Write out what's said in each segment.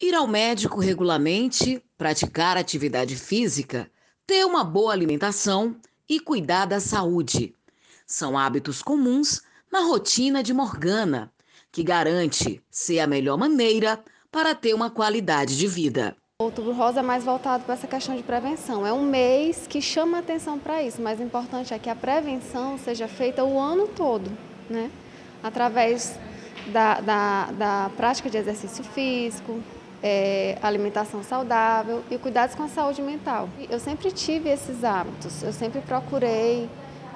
Ir ao médico regularmente, praticar atividade física, ter uma boa alimentação e cuidar da saúde. São hábitos comuns na rotina de Morgana, que garante ser a melhor maneira para ter uma qualidade de vida. Outubro Rosa é mais voltado para essa questão de prevenção. É um mês que chama atenção para isso, mas o importante é que a prevenção seja feita o ano todo, né? Através da, da, da prática de exercício físico, é, alimentação saudável e cuidados com a saúde mental. Eu sempre tive esses hábitos, eu sempre procurei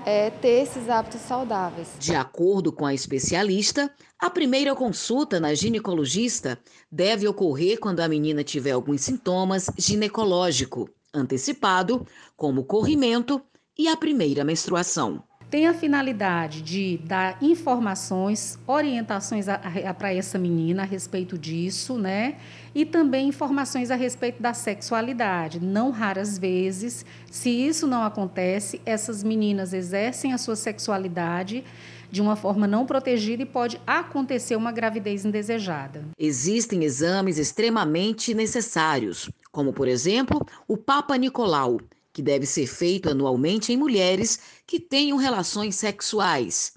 é, ter esses hábitos saudáveis. De acordo com a especialista, a primeira consulta na ginecologista deve ocorrer quando a menina tiver alguns sintomas ginecológicos antecipado, como corrimento e a primeira menstruação tem a finalidade de dar informações, orientações para essa menina a respeito disso, né? E também informações a respeito da sexualidade. Não raras vezes, se isso não acontece, essas meninas exercem a sua sexualidade de uma forma não protegida e pode acontecer uma gravidez indesejada. Existem exames extremamente necessários, como, por exemplo, o Papa Nicolau que deve ser feito anualmente em mulheres que tenham relações sexuais,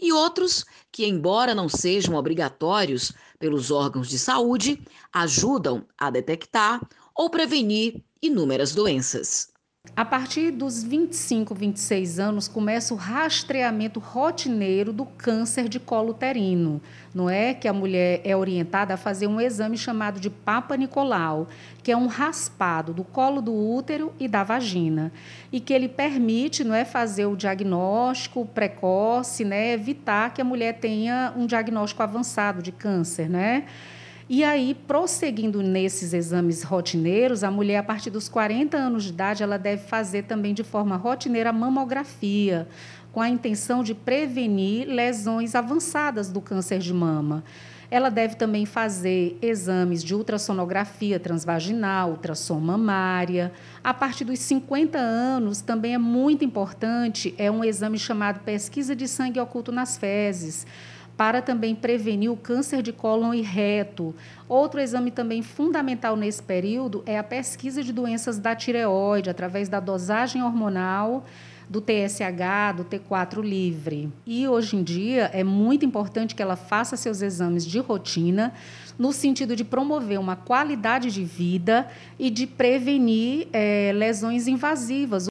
e outros que, embora não sejam obrigatórios pelos órgãos de saúde, ajudam a detectar ou prevenir inúmeras doenças. A partir dos 25, 26 anos, começa o rastreamento rotineiro do câncer de colo uterino, não é? Que a mulher é orientada a fazer um exame chamado de Papa Nicolau, que é um raspado do colo do útero e da vagina, e que ele permite, não é, fazer o diagnóstico precoce, né, evitar que a mulher tenha um diagnóstico avançado de câncer, né? E aí, prosseguindo nesses exames rotineiros, a mulher, a partir dos 40 anos de idade, ela deve fazer também de forma rotineira a mamografia, com a intenção de prevenir lesões avançadas do câncer de mama. Ela deve também fazer exames de ultrassonografia transvaginal, ultrassom mamária. A partir dos 50 anos, também é muito importante, é um exame chamado pesquisa de sangue oculto nas fezes para também prevenir o câncer de cólon e reto. Outro exame também fundamental nesse período é a pesquisa de doenças da tireoide, através da dosagem hormonal do TSH, do T4 livre. E hoje em dia é muito importante que ela faça seus exames de rotina, no sentido de promover uma qualidade de vida e de prevenir é, lesões invasivas